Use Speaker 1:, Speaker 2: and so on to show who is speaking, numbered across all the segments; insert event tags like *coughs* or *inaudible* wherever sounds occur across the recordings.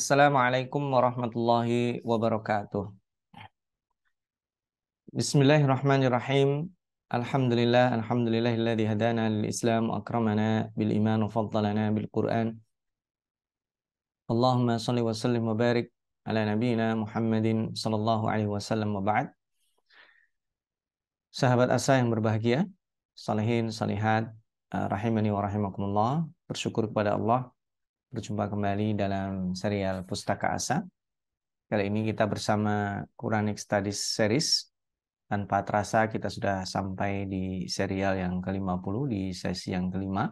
Speaker 1: Assalamualaikum warahmatullahi wabarakatuh. Bismillahirrahmanirrahim. Alhamdulillah, alhamdulillahilladzi hadana lil Islam akramana bil iman wa faddalana bil Quran. Allahumma shalli wa sallim wa barik ala nabiyyina Muhammadin sallallahu alaihi wasallam wa ba'd. Sahabat asa yang berbahagia, salihin, salihat, rahimani wa rahimakumullah. Bersyukur kepada Allah Berjumpa kembali dalam serial Pustaka Asa. Kali ini kita bersama Quranic Studies Series. Tanpa terasa kita sudah sampai di serial yang ke-50, di sesi yang kelima.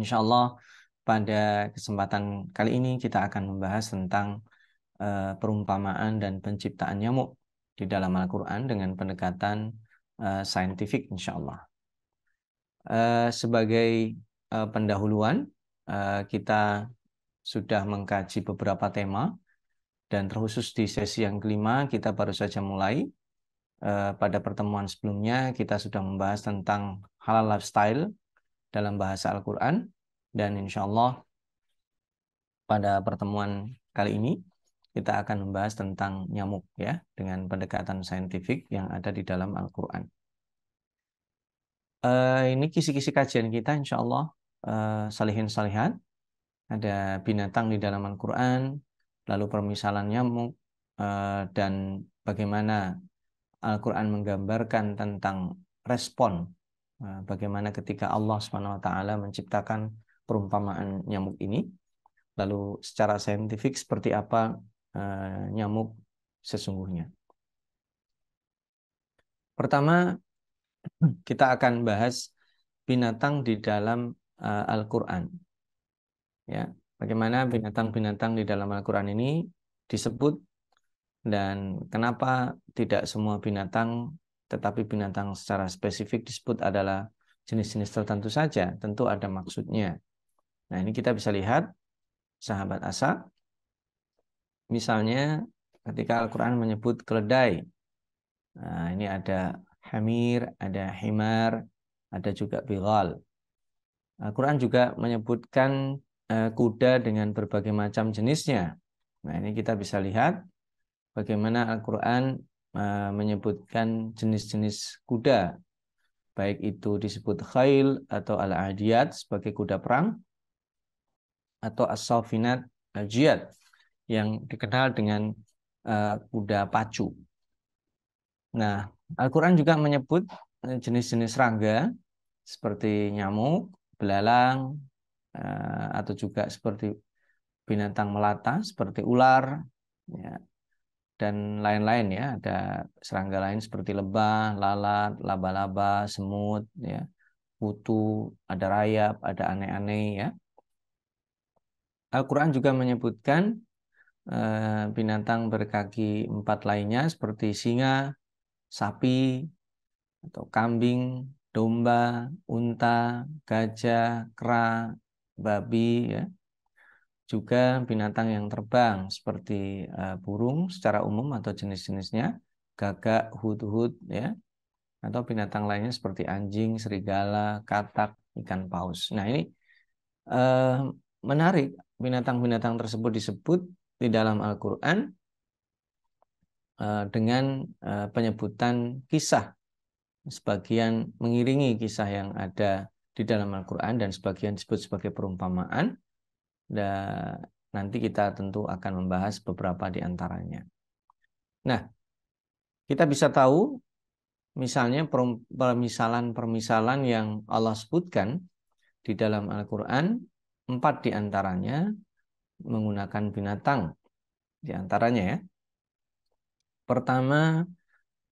Speaker 1: Insya Allah pada kesempatan kali ini kita akan membahas tentang eh, perumpamaan dan penciptaan nyamuk di dalam Al-Quran dengan pendekatan eh, saintifik insya Allah. Eh, sebagai pendahuluan, Eh, kita sudah mengkaji beberapa tema dan terkhusus di sesi yang kelima kita baru saja mulai. Eh, pada pertemuan sebelumnya kita sudah membahas tentang halal lifestyle dalam bahasa Al-Quran dan insya Allah pada pertemuan kali ini kita akan membahas tentang nyamuk ya dengan pendekatan saintifik yang ada di dalam Al-Quran. Uh, ini kisi-kisi kajian kita insya Allah Eh, salihin salihat ada binatang di dalam Al-Quran lalu permisalan nyamuk eh, dan bagaimana Al-Quran menggambarkan tentang respon eh, bagaimana ketika Allah Swt menciptakan perumpamaan nyamuk ini lalu secara saintifik seperti apa nyamuk sesungguhnya. Pertama, kita akan bahas binatang di dalam uh, Al-Quran. Ya, bagaimana binatang-binatang di dalam Al-Quran ini disebut dan kenapa tidak semua binatang tetapi binatang secara spesifik disebut adalah jenis-jenis tertentu saja, tentu ada maksudnya. Nah, ini kita bisa lihat sahabat Asa. Misalnya ketika Al-Qur'an menyebut keledai. Nah, ini ada hamir, ada himar, ada juga bigal. Al-Quran eh, juga menyebutkan eh, kuda dengan berbagai macam jenisnya. Nah, ini kita bisa lihat bagaimana Al-Quran eh, menyebutkan jenis-jenis kuda, baik itu disebut khail atau al-adiyat sebagai kuda perang, atau as-safinat al-jiyat yang dikenal dengan kuda pacu. Nah, Al-Quran juga menyebut jenis-jenis serangga seperti nyamuk, belalang eh, atau juga seperti binatang melata seperti ular ya, dan lain-lain ya ada serangga lain seperti lebah, lalat, laba-laba, semut ya, kutu, ada rayap, ada aneh-aneh ya. Al-Qur'an juga menyebutkan eh, binatang berkaki empat lainnya seperti singa, sapi atau kambing domba, unta, gajah, kera, babi, ya. juga binatang yang terbang seperti uh, burung secara umum atau jenis-jenisnya, gagak, hut-hut, ya, atau binatang lainnya seperti anjing, serigala, katak, ikan paus. Nah ini uh, menarik binatang-binatang tersebut disebut di dalam Al-Quran eh, dengan penyebutan kisah sebagian mengiringi kisah yang ada di dalam Al-Quran dan sebagian disebut sebagai perumpamaan. Dan nanti kita tentu akan membahas beberapa di antaranya. Nah, kita bisa tahu misalnya permisalan-permisalan yang Allah sebutkan di dalam Al-Quran, empat di antaranya menggunakan binatang. Di antaranya ya. Pertama,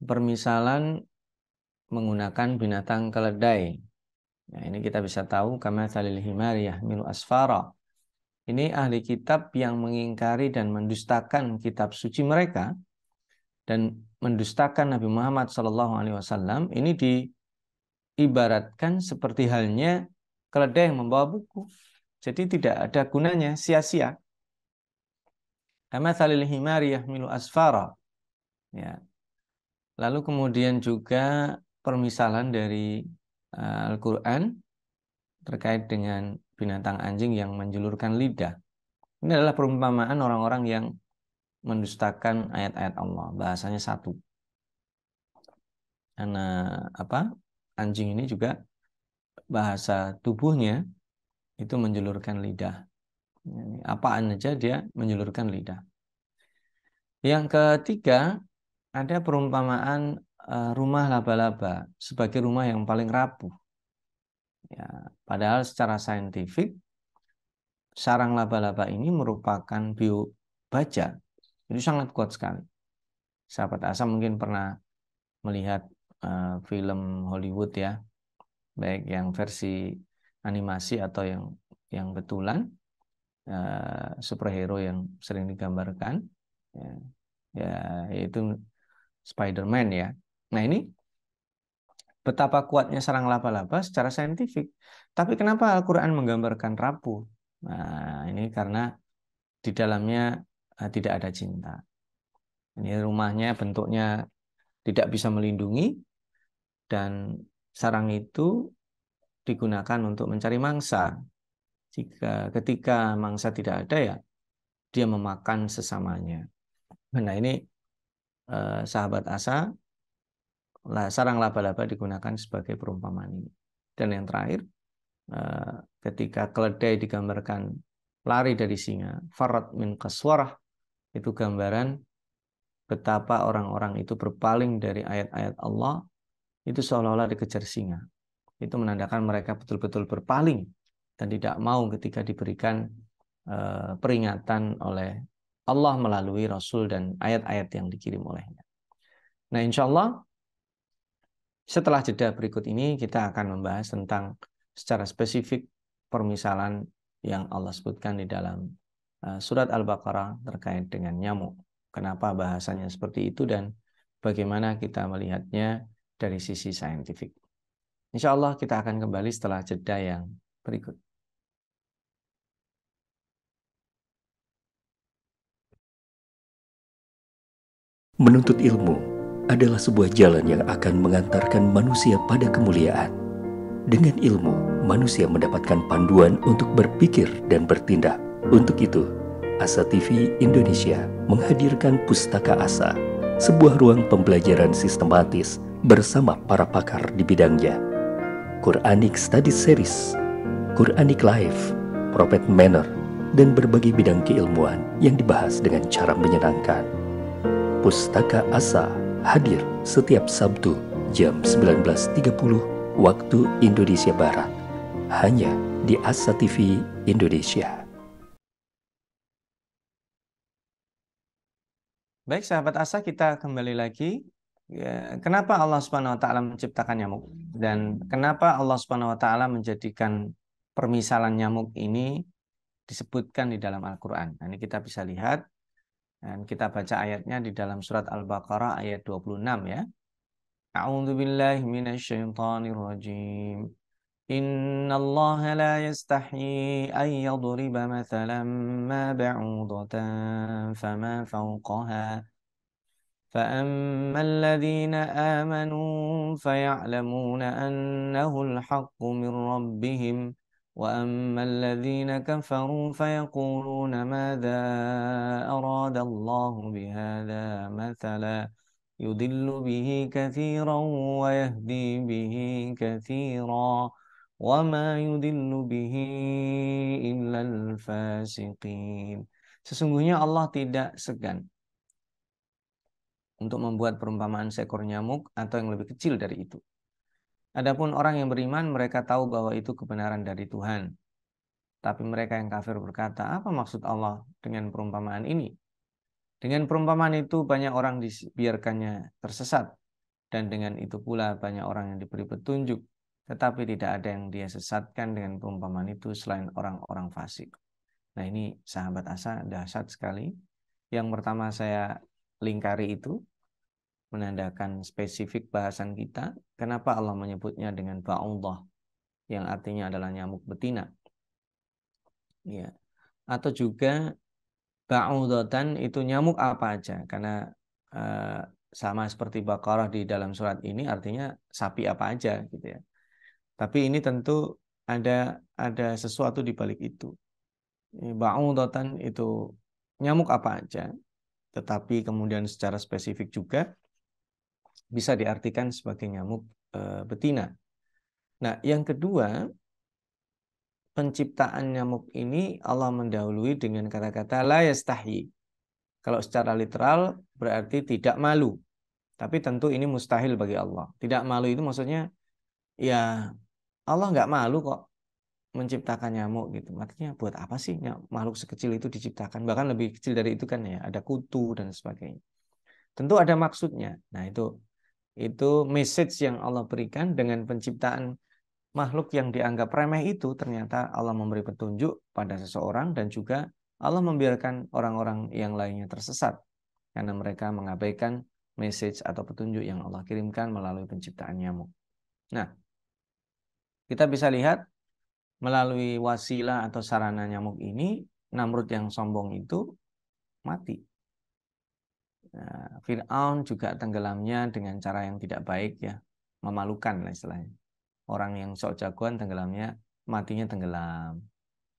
Speaker 1: permisalan menggunakan binatang keledai. Nah, ini kita bisa tahu kama salil himari yahmilu asfara. Ini ahli kitab yang mengingkari dan mendustakan kitab suci mereka dan mendustakan Nabi Muhammad Shallallahu alaihi wasallam ini diibaratkan seperti halnya keledai yang membawa buku. Jadi tidak ada gunanya, sia-sia. Kama salil himari yahmilu asfara. Ya. Lalu kemudian juga permisalan dari eh, Al-Quran terkait dengan binatang anjing yang menjulurkan lidah. Ini adalah perumpamaan orang-orang yang mendustakan ayat-ayat Allah. Bahasanya satu. Karena apa? Anjing ini juga bahasa tubuhnya itu menjulurkan lidah. Apaan aja dia menjulurkan lidah. Yang ketiga, ada perumpamaan Eh, rumah laba-laba sebagai rumah yang paling rapuh. Ya, padahal secara saintifik sarang laba-laba ini merupakan bio baja. Itu sangat kuat sekali. Sahabat Asa mungkin pernah melihat uh, film Hollywood ya, baik yang versi animasi atau yang yang betulan uh, superhero yang sering digambarkan ya, ya yaitu Spider-Man ya Nah ini betapa kuatnya sarang laba-laba secara saintifik. Tapi kenapa Al-Quran menggambarkan rapuh? Nah, ini karena di dalamnya eh, tidak ada cinta. Ini rumahnya bentuknya tidak bisa melindungi dan sarang itu digunakan untuk mencari mangsa. Jika ketika mangsa tidak ada ya dia memakan sesamanya. Nah ini eh, sahabat Asa sarang laba-laba digunakan sebagai perumpamaan ini. Dan yang terakhir, eh, ketika keledai digambarkan lari dari singa, farad min kaswarah, itu gambaran betapa orang-orang itu berpaling dari ayat-ayat Allah, itu seolah-olah dikejar singa. Itu menandakan mereka betul-betul berpaling dan tidak mau ketika diberikan eh, peringatan oleh Allah melalui Rasul dan ayat-ayat yang dikirim olehnya. Nah insya Allah setelah jeda berikut ini, kita akan membahas tentang secara spesifik permisalan yang Allah sebutkan di dalam eh, surat Al-Baqarah terkait dengan nyamuk. Kenapa bahasanya seperti itu dan bagaimana kita melihatnya dari sisi saintifik. Insya Allah kita akan kembali setelah jeda yang berikut.
Speaker 2: Menuntut ilmu adalah sebuah jalan yang akan mengantarkan manusia pada kemuliaan. Dengan ilmu, manusia mendapatkan panduan untuk berpikir dan bertindak. Untuk itu, Asa TV Indonesia menghadirkan Pustaka Asa, sebuah ruang pembelajaran sistematis bersama para pakar di bidangnya. Quranic Study Series, Quranic Life, Prophet Manner, dan berbagai bidang keilmuan yang dibahas dengan cara menyenangkan. Pustaka Asa hadir setiap Sabtu jam 19.30 waktu Indonesia Barat hanya di Asa TV Indonesia.
Speaker 1: Baik sahabat Asa kita kembali lagi. Ya, kenapa Allah Subhanahu wa taala menciptakan nyamuk dan kenapa Allah Subhanahu wa taala menjadikan permisalan nyamuk ini disebutkan di dalam Al-Qur'an. Nah, ini kita bisa lihat Dan kita baca ayatnya di dalam surat Al-Baqarah ayat 26 ya. A'udzu billahi minasyaitonir rajim. Inna Allah la yastahi an yadriba mathalan ma ba'udatan fama fawqaha. فأما الذين آمنوا فيعلمون أنه الحق من ربهم واما الذين كفروا فيقولون ماذا اراد الله بهذا مثلا يضل به كثيرا ويهدي به كثيرا وما يضل به إلا الفاسقين Sesungguhnya Allah tidak segan untuk membuat perumpamaan seekor nyamuk atau yang lebih kecil dari itu. Adapun orang yang beriman, mereka tahu bahwa itu kebenaran dari Tuhan. Tapi mereka yang kafir berkata, apa maksud Allah dengan perumpamaan ini? Dengan perumpamaan itu banyak orang dibiarkannya tersesat. Dan dengan itu pula banyak orang yang diberi petunjuk. Tetapi tidak ada yang dia sesatkan dengan perumpamaan itu selain orang-orang fasik. Nah ini sahabat asa dahsyat sekali. Yang pertama saya lingkari itu menandakan spesifik bahasan kita. Kenapa Allah menyebutnya dengan ba'ullah yang artinya adalah nyamuk betina. Ya. Atau juga ba'udatan itu nyamuk apa aja karena eh, sama seperti Baqarah di dalam surat ini artinya sapi apa aja gitu ya. Tapi ini tentu ada ada sesuatu di balik itu. Ba'udatan itu nyamuk apa aja, tetapi kemudian secara spesifik juga bisa diartikan sebagai nyamuk eh, betina. Nah, yang kedua, penciptaan nyamuk ini Allah mendahului dengan kata-kata la yastahi. Kalau secara literal berarti tidak malu. Tapi tentu ini mustahil bagi Allah. Tidak malu itu maksudnya ya Allah nggak malu kok menciptakan nyamuk gitu. Artinya buat apa sih makhluk sekecil itu diciptakan? Bahkan lebih kecil dari itu kan ya, ada kutu dan sebagainya. Tentu ada maksudnya. Nah itu itu message yang Allah berikan dengan penciptaan makhluk yang dianggap remeh itu ternyata Allah memberi petunjuk pada seseorang dan juga Allah membiarkan orang-orang yang lainnya tersesat karena mereka mengabaikan message atau petunjuk yang Allah kirimkan melalui penciptaan nyamuk. Nah, kita bisa lihat melalui wasilah atau sarana nyamuk ini Namrud yang sombong itu mati Eh, Fir'aun juga tenggelamnya dengan cara yang tidak baik ya, memalukan lah istilahnya. Orang yang sok jagoan tenggelamnya, matinya tenggelam.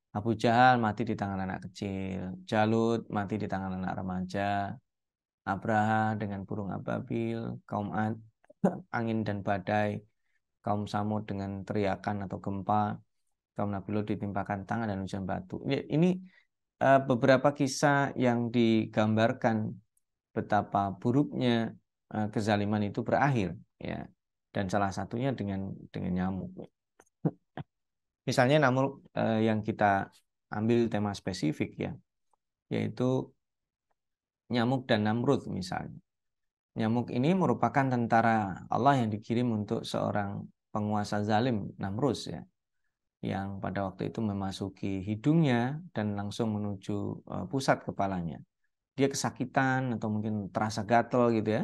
Speaker 1: Abu Jahal mati di tangan anak kecil, Jalut mati di tangan anak remaja, Abraha dengan burung ababil, kaum Ad, *coughs* angin dan badai, kaum Samud dengan teriakan atau gempa, kaum Nabi Lut ditimpakan tangan dan hujan batu. Ini eh, beberapa kisah yang digambarkan betapa buruknya eh, kezaliman itu berakhir ya dan salah satunya dengan dengan nyamuk *laughs* misalnya namun eh, yang kita ambil tema spesifik ya yaitu nyamuk dan namrud misalnya nyamuk ini merupakan tentara Allah yang dikirim untuk seorang penguasa zalim namrud ya yang pada waktu itu memasuki hidungnya dan langsung menuju eh, pusat kepalanya dia kesakitan atau mungkin terasa gatel gitu ya.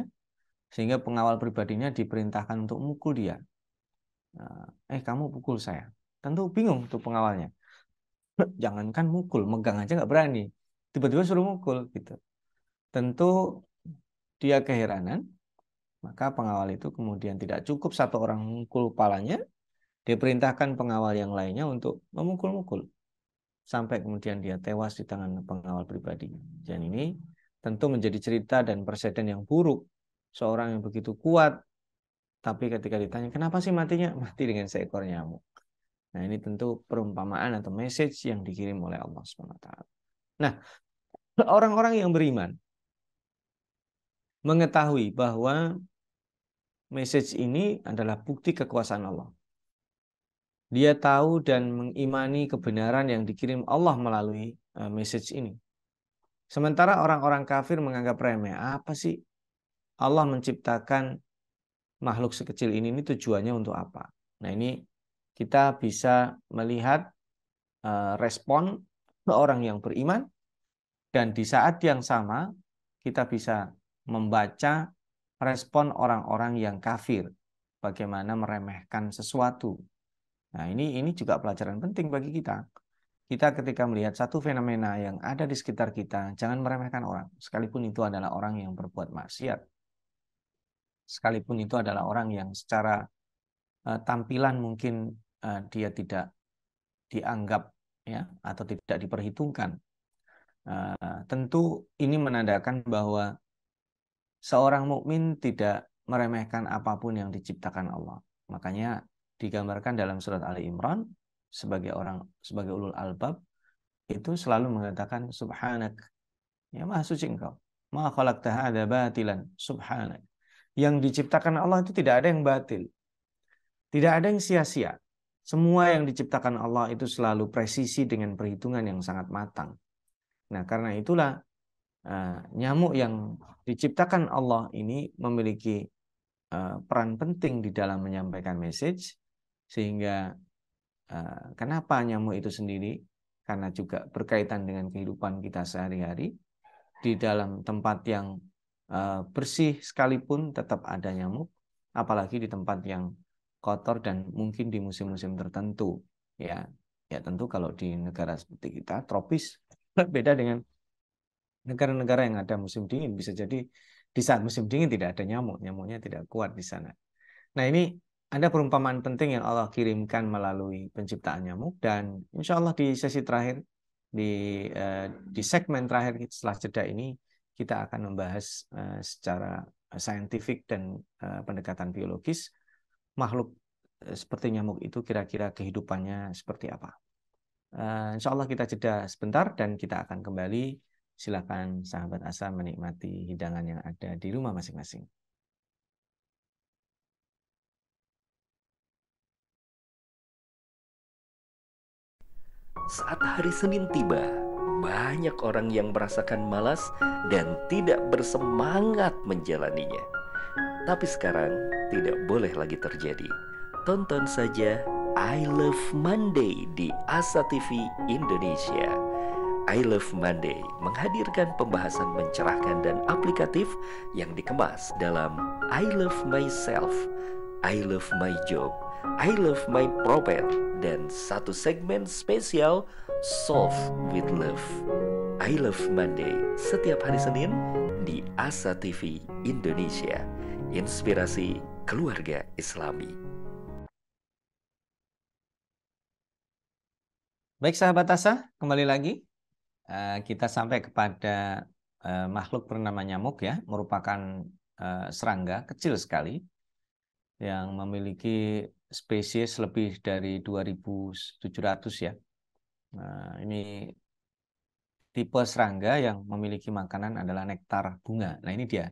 Speaker 1: Sehingga pengawal pribadinya diperintahkan untuk mukul dia. Nah, eh kamu pukul saya. Tentu bingung tuh pengawalnya. Jangankan mukul, megang aja nggak berani. Tiba-tiba suruh mukul gitu. Tentu dia keheranan. Maka pengawal itu kemudian tidak cukup satu orang mukul palanya diperintahkan pengawal yang lainnya untuk memukul-mukul sampai kemudian dia tewas di tangan pengawal pribadi. Dan ini tentu menjadi cerita dan presiden yang buruk. Seorang yang begitu kuat, tapi ketika ditanya, kenapa sih matinya? *laughs* Mati dengan seekor nyamuk. Nah ini tentu perumpamaan atau message yang dikirim oleh Allah SWT. Nah, *clears throat* orang-orang yang beriman mengetahui bahwa message ini adalah bukti kekuasaan Allah. Dia tahu dan mengimani kebenaran yang dikirim Allah melalui eh, message ini. Sementara orang-orang kafir menganggap remeh, apa sih Allah menciptakan makhluk sekecil ini, ini tujuannya untuk apa? Nah ini kita bisa melihat eh, respon orang yang beriman dan di saat yang sama kita bisa membaca respon orang-orang yang kafir, bagaimana meremehkan sesuatu. Nah ini ini juga pelajaran penting bagi kita kita ketika melihat satu fenomena yang ada di sekitar kita, jangan meremehkan orang, sekalipun itu adalah orang yang berbuat maksiat. Sekalipun itu adalah orang yang secara uh, tampilan mungkin uh, dia tidak dianggap ya atau tidak diperhitungkan. Uh, tentu ini menandakan bahwa seorang mukmin tidak meremehkan apapun yang diciptakan Allah. Makanya digambarkan dalam surat Ali Imran sebagai orang sebagai ulul albab itu selalu mengatakan subhanak ya maha suci engkau maha khalaqta ada batilan subhanak yang diciptakan Allah itu tidak ada yang batil tidak ada yang sia-sia semua yang diciptakan Allah itu selalu presisi dengan perhitungan yang sangat matang nah karena itulah eh, nyamuk yang diciptakan Allah ini memiliki eh, peran penting di dalam menyampaikan message sehingga Eh, kenapa nyamuk itu sendiri? Karena juga berkaitan dengan kehidupan kita sehari-hari. Di dalam tempat yang eh, bersih sekalipun tetap ada nyamuk, apalagi di tempat yang kotor dan mungkin di musim-musim tertentu. Ya, ya tentu kalau di negara seperti kita tropis *laughs* beda dengan negara-negara yang ada musim dingin bisa jadi di saat musim dingin tidak ada nyamuk, nyamuknya tidak kuat di sana. Nah ini ada perumpamaan penting yang Allah kirimkan melalui penciptaan nyamuk dan insya Allah di sesi terakhir di eh, di segmen terakhir setelah jeda ini kita akan membahas eh, secara saintifik dan eh, pendekatan biologis makhluk seperti nyamuk itu kira-kira kehidupannya seperti apa. insya Allah kita jeda sebentar dan kita akan kembali. Silakan sahabat asa menikmati hidangan yang ada di rumah masing-masing.
Speaker 2: Saat hari Senin tiba, banyak orang yang merasakan malas dan tidak bersemangat menjalaninya. Tapi sekarang tidak boleh lagi terjadi. Tonton saja I Love Monday di Asa TV Indonesia. I Love Monday menghadirkan pembahasan mencerahkan dan aplikatif yang dikemas dalam I Love Myself, I Love My Job, I Love My Property dan satu segmen spesial Solve with Love. I Love Monday setiap hari Senin di Asa TV Indonesia. Inspirasi keluarga Islami.
Speaker 1: Baik sahabat Asa, kembali lagi
Speaker 2: eh, kita
Speaker 1: sampai kepada eh, makhluk bernama nyamuk ya, merupakan eh, serangga kecil sekali yang memiliki spesies lebih dari 2.700 ya. Nah, ini tipe serangga yang memiliki makanan adalah nektar bunga. Nah, ini dia.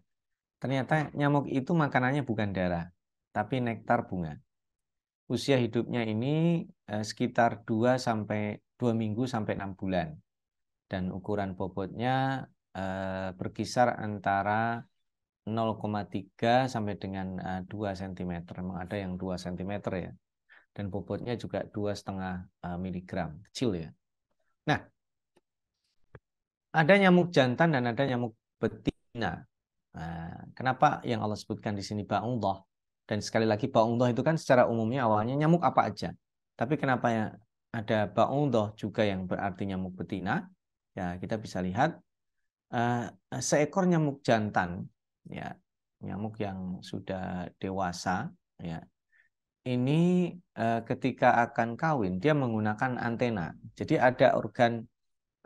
Speaker 1: Ternyata nyamuk itu makanannya bukan darah, tapi nektar bunga. Usia hidupnya ini eh, sekitar 2 sampai 2 minggu sampai 6 bulan. Dan ukuran bobotnya eh, berkisar antara 0,3 sampai dengan eh, dua 2 cm. Memang ada yang 2 cm ya. Dan bobotnya juga 2,5 eh, miligram. Kecil ya. Nah, ada nyamuk jantan dan ada nyamuk betina. Nah, kenapa yang Allah sebutkan di sini ba'ullah? Dan sekali lagi ba'ullah itu kan secara umumnya awalnya nyamuk apa aja. Tapi kenapa ya ada ba'ullah juga yang berarti nyamuk betina? Ya, kita bisa lihat uh, seekor nyamuk jantan ya nyamuk yang sudah dewasa ya ini eh, ketika akan kawin dia menggunakan antena jadi ada organ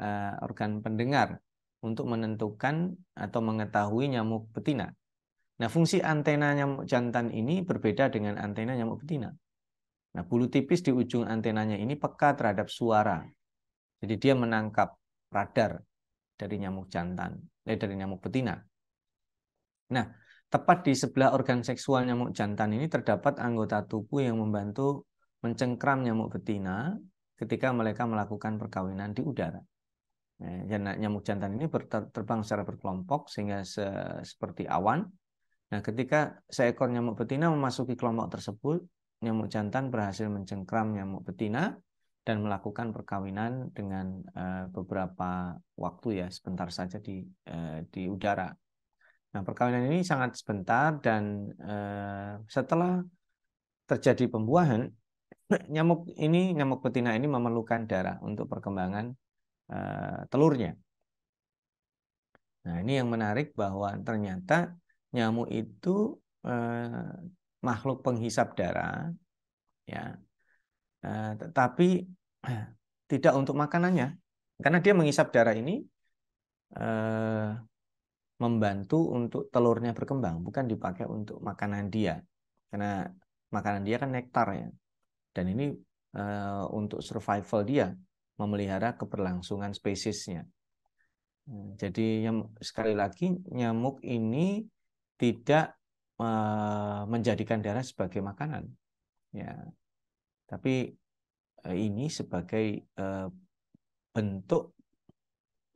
Speaker 1: eh, organ pendengar untuk menentukan atau mengetahui nyamuk betina nah fungsi antena nyamuk jantan ini berbeda dengan antena nyamuk betina nah bulu tipis di ujung antenanya ini peka terhadap suara jadi dia menangkap radar dari nyamuk jantan eh, dari nyamuk betina Nah, tepat di sebelah organ seksual nyamuk jantan ini terdapat anggota tubuh yang membantu mencengkram nyamuk betina ketika mereka melakukan perkawinan di udara. Nah, nyamuk jantan ini terbang secara berkelompok sehingga se seperti awan. Nah, ketika seekor nyamuk betina memasuki kelompok tersebut, nyamuk jantan berhasil mencengkram nyamuk betina dan melakukan perkawinan dengan eh, beberapa waktu ya sebentar saja di eh, di udara Nah, perkawinan ini sangat sebentar dan eh, setelah terjadi pembuahan, *clears throat* nyamuk ini nyamuk betina ini memerlukan darah untuk perkembangan eh, telurnya. Nah, ini yang menarik bahwa ternyata nyamuk itu eh, makhluk penghisap darah ya. Eh, tetapi eh, *clears throat* tidak untuk makanannya. Karena dia menghisap darah ini eh, membantu untuk telurnya berkembang, bukan dipakai untuk makanan dia. Karena makanan dia kan nektar ya. Dan ini e, untuk survival dia, memelihara keberlangsungan spesiesnya. Nah, jadi sekali lagi nyamuk ini tidak e, menjadikan darah sebagai makanan. Ya. Tapi e, ini sebagai e, bentuk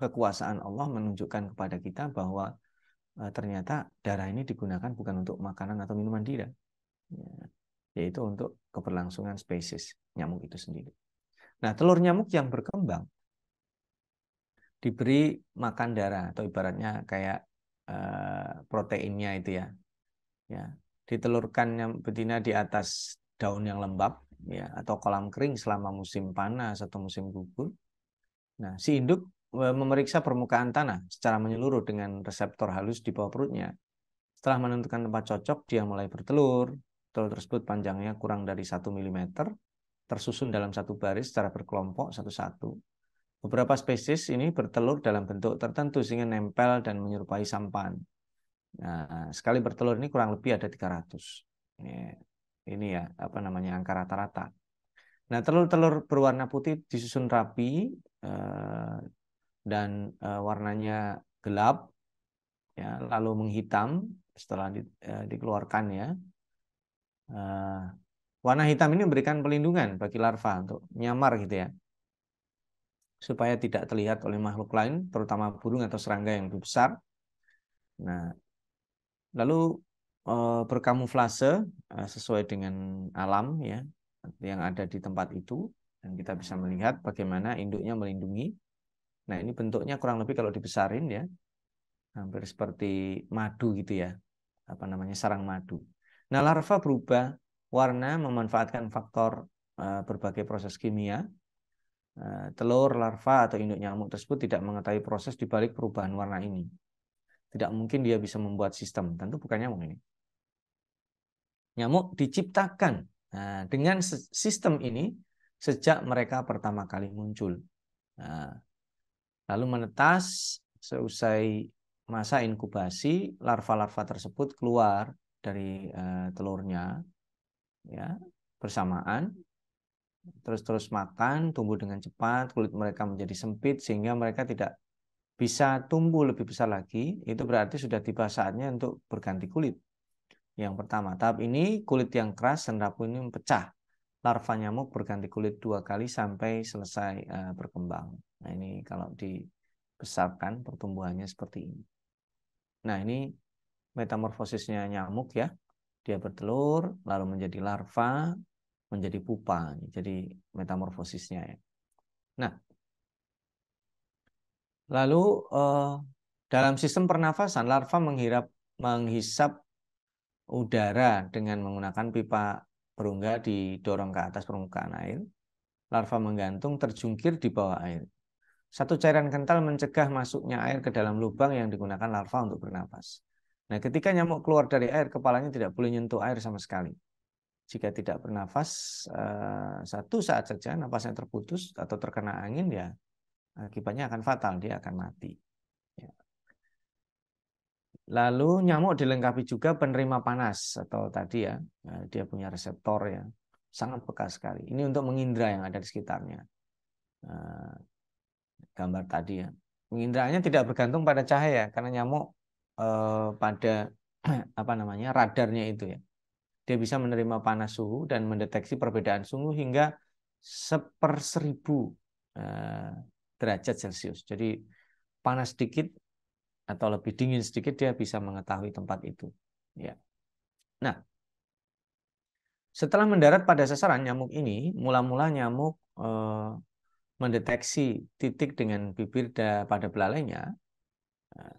Speaker 1: kekuasaan Allah menunjukkan kepada kita bahwa e, ternyata darah ini digunakan bukan untuk makanan atau minuman tidak, ya, yaitu untuk keberlangsungan spesies nyamuk itu sendiri. Nah, telur nyamuk yang berkembang diberi makan darah atau ibaratnya kayak e, proteinnya itu ya, ya ditelurkan betina di atas daun yang lembab ya atau kolam kering selama musim panas atau musim gugur. Nah, si induk memeriksa permukaan tanah secara menyeluruh dengan reseptor halus di bawah perutnya. Setelah menentukan tempat cocok, dia mulai bertelur. Telur tersebut panjangnya kurang dari 1 mm, tersusun dalam satu baris secara berkelompok satu-satu. Beberapa spesies ini bertelur dalam bentuk tertentu sehingga nempel dan menyerupai sampan. Nah, sekali bertelur ini kurang lebih ada 300. Ini, ini ya, apa namanya, angka rata-rata. Nah, telur-telur berwarna putih disusun rapi eh, dan uh, warnanya gelap ya lalu menghitam setelah di, uh, dikeluarkan ya uh, warna hitam ini memberikan pelindungan bagi larva untuk nyamar gitu ya supaya tidak terlihat oleh makhluk lain terutama burung atau serangga yang lebih besar nah lalu uh, berkamuflase uh, sesuai dengan alam ya yang ada di tempat itu dan kita bisa melihat bagaimana induknya melindungi Nah, ini bentuknya kurang lebih kalau dibesarin ya, hampir seperti madu gitu ya, apa namanya sarang madu. Nah, larva berubah warna memanfaatkan faktor eh, berbagai proses kimia. Eh, telur, larva, atau induk nyamuk tersebut tidak mengetahui proses di balik perubahan warna ini. Tidak mungkin dia bisa membuat sistem, tentu bukan nyamuk ini. Nyamuk diciptakan eh, dengan sistem ini sejak mereka pertama kali muncul lalu menetas seusai masa inkubasi larva-larva tersebut keluar dari eh, telurnya ya bersamaan terus-terus makan tumbuh dengan cepat kulit mereka menjadi sempit sehingga mereka tidak bisa tumbuh lebih besar lagi itu berarti sudah tiba saatnya untuk berganti kulit yang pertama tahap ini kulit yang keras dan rapuh ini pecah larva nyamuk berganti kulit dua kali sampai selesai uh, berkembang. Nah ini kalau dibesarkan pertumbuhannya seperti ini. Nah ini metamorfosisnya nyamuk ya. Dia bertelur, lalu menjadi larva, menjadi pupa. Jadi metamorfosisnya ya. Nah, lalu uh, dalam sistem pernafasan larva menghirap, menghisap udara dengan menggunakan pipa Perungga didorong ke atas permukaan air. Larva menggantung terjungkir di bawah air. Satu cairan kental mencegah masuknya air ke dalam lubang yang digunakan larva untuk bernapas. Nah, ketika nyamuk keluar dari air, kepalanya tidak boleh nyentuh air sama sekali. Jika tidak bernafas, eh, satu saat saja napasnya terputus atau terkena angin, ya akibatnya akan fatal, dia akan mati. Lalu nyamuk dilengkapi juga penerima panas atau tadi ya, ya, dia punya reseptor ya, sangat peka sekali. Ini untuk mengindra yang ada di sekitarnya. Eh, gambar tadi ya. mengindranya tidak bergantung pada cahaya karena nyamuk eh, pada *clears throat* apa namanya radarnya itu ya. Dia bisa menerima panas suhu dan mendeteksi perbedaan suhu hingga seper seribu eh, derajat Celcius. Jadi panas sedikit atau lebih dingin sedikit dia bisa mengetahui tempat itu. Ya. Nah, setelah mendarat pada sasaran nyamuk ini, mula-mula nyamuk eh, mendeteksi titik dengan bibir pada belalainya, eh,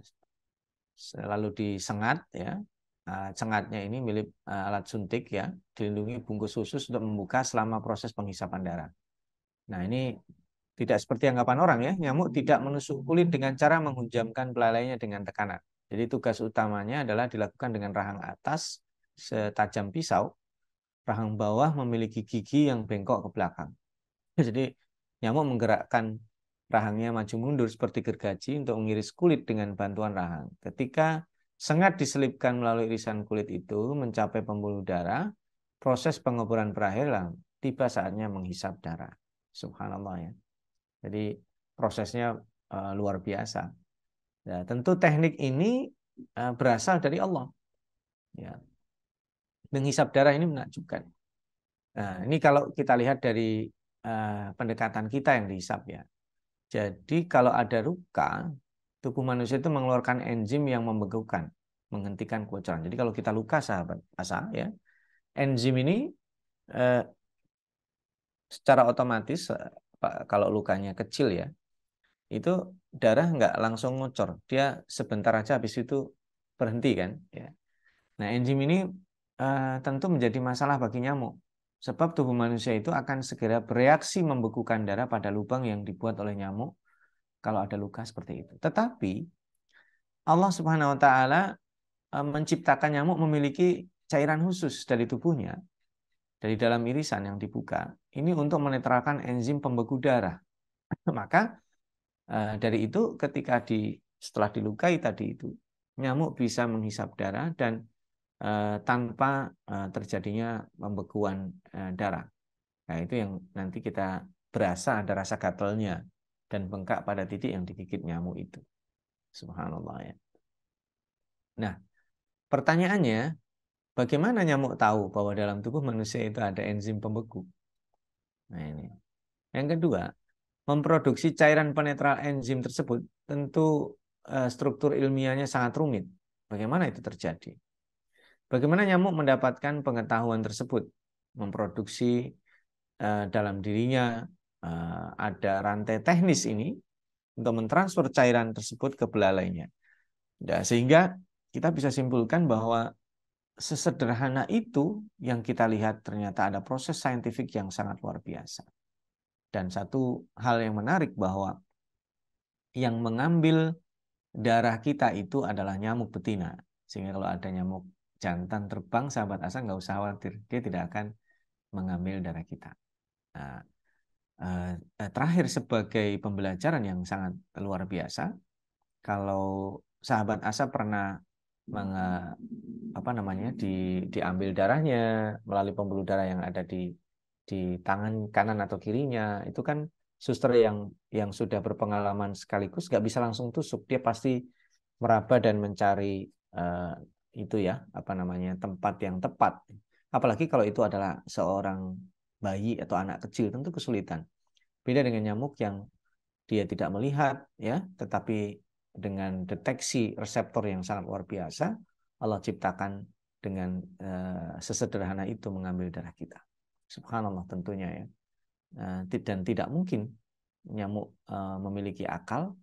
Speaker 1: selalu disengat ya. Eh, sengatnya ini milik eh, alat suntik ya, dilindungi bungkus khusus untuk membuka selama proses penghisapan darah. Nah ini tidak seperti anggapan orang ya, nyamuk tidak menusuk kulit dengan cara menghunjamkan belalainya dengan tekanan. Jadi tugas utamanya adalah dilakukan dengan rahang atas setajam pisau, rahang bawah memiliki gigi yang bengkok ke belakang. *laughs* Jadi nyamuk menggerakkan rahangnya maju mundur seperti gergaji untuk mengiris kulit dengan bantuan rahang. Ketika sengat diselipkan melalui irisan kulit itu mencapai pembuluh darah, proses pengoboran berakhirlah. tiba saatnya menghisap darah. Subhanallah ya. Jadi prosesnya uh, luar biasa. Ya, tentu teknik ini uh, berasal dari Allah. Ya. Menghisap darah ini menakjubkan. Nah, ini kalau kita lihat dari uh, pendekatan kita yang dihisap ya. Jadi kalau ada luka, tubuh manusia itu mengeluarkan enzim yang membekukan, menghentikan kebocoran. Jadi kalau kita luka sahabat asa ya, enzim ini uh, secara otomatis kalau lukanya kecil ya, itu darah nggak langsung ngocor. Dia sebentar aja habis itu berhenti kan. Ya. Nah enzim ini uh, tentu menjadi masalah bagi nyamuk. Sebab tubuh manusia itu akan segera bereaksi membekukan darah pada lubang yang dibuat oleh nyamuk kalau ada luka seperti itu. Tetapi Allah Subhanahu wa taala eh, menciptakan nyamuk memiliki cairan khusus dari tubuhnya dari dalam irisan yang dibuka ini untuk menetralkan enzim pembeku darah. *laughs* Maka eh, dari itu ketika di setelah dilukai tadi itu nyamuk bisa menghisap darah dan eh, tanpa eh, terjadinya pembekuan darah. Nah, itu yang nanti kita berasa ada rasa gatalnya dan bengkak pada titik yang digigit nyamuk itu. Subhanallah ya. Nah, pertanyaannya Bagaimana nyamuk tahu bahwa dalam tubuh manusia itu ada enzim pembeku? Nah ini. Yang kedua, memproduksi cairan penetral enzim tersebut tentu eh, struktur ilmiahnya sangat rumit. Bagaimana itu terjadi? Bagaimana nyamuk mendapatkan pengetahuan tersebut? Memproduksi eh, dalam dirinya eh, ada rantai teknis ini untuk mentransfer cairan tersebut ke belalainya. Nah, sehingga kita bisa simpulkan bahwa sesederhana itu yang kita lihat ternyata ada proses saintifik yang sangat luar biasa. Dan satu hal yang menarik bahwa yang mengambil darah kita itu adalah nyamuk betina. Sehingga kalau ada nyamuk jantan terbang, sahabat asa nggak usah khawatir. Dia tidak akan mengambil darah kita. Nah, eh, eh, terakhir sebagai pembelajaran yang sangat luar biasa, kalau sahabat asa pernah menge, hmm. apa namanya di diambil darahnya melalui pembuluh darah yang ada di di tangan kanan atau kirinya itu kan suster yang yang sudah berpengalaman sekaligus nggak bisa langsung tusuk dia pasti meraba dan mencari uh, itu ya apa namanya tempat yang tepat apalagi kalau itu adalah seorang bayi atau anak kecil tentu kesulitan beda dengan nyamuk yang dia tidak melihat ya tetapi dengan deteksi reseptor yang sangat luar biasa, Allah ciptakan dengan eh, sesederhana itu mengambil darah kita. Subhanallah tentunya ya. Eh, dan tidak mungkin nyamuk eh, memiliki akal,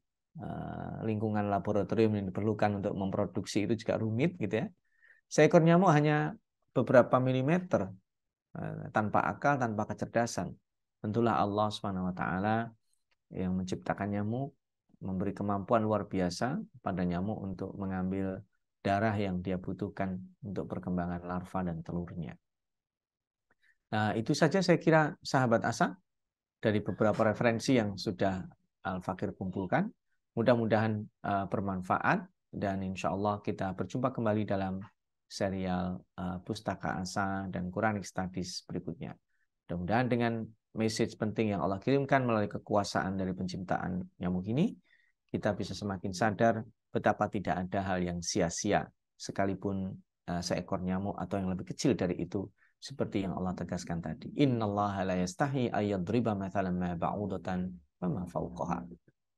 Speaker 1: lingkungan laboratorium yang diperlukan untuk memproduksi itu juga rumit gitu ya. Seekor nyamuk hanya beberapa milimeter tanpa akal, tanpa kecerdasan. Tentulah Allah Subhanahu wa taala yang menciptakan nyamuk memberi kemampuan luar biasa pada nyamuk untuk mengambil darah yang dia butuhkan untuk perkembangan larva dan telurnya. Nah, itu saja saya kira sahabat asa dari beberapa referensi yang sudah Al-Fakir kumpulkan. Mudah-mudahan uh, bermanfaat dan insya Allah kita berjumpa kembali dalam serial uh, Pustaka Asa dan Quranic Studies berikutnya. Mudah-mudahan dengan message penting yang Allah kirimkan melalui kekuasaan dari penciptaan nyamuk ini, kita bisa semakin sadar betapa tidak ada hal yang sia-sia sekalipun eh, seekor nyamuk atau yang lebih kecil dari itu seperti yang Allah tegaskan tadi innallaha la yastahi ayyadriba mathalan ma ba'udatan fawqaha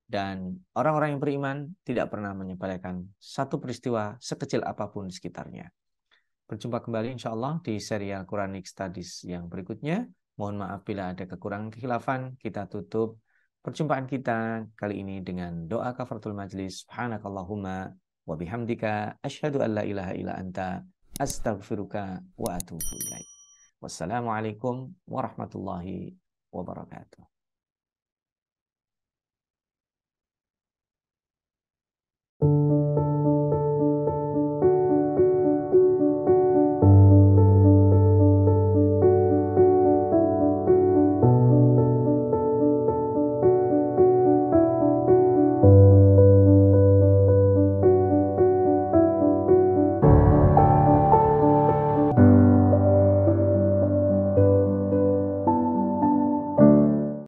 Speaker 1: dan orang-orang yang beriman tidak pernah menyepelekan satu peristiwa sekecil apapun di sekitarnya. Berjumpa kembali insya Allah di serial Quranic Studies yang berikutnya. Mohon maaf bila ada kekurangan kehilafan. Kita tutup perjumpaan kita kali ini dengan doa kafaratul majlis. Subhanakallahumma wa bihamdika asyhadu an la ilaha illa anta astaghfiruka wa atubu ilaik. Wassalamualaikum warahmatullahi wabarakatuh.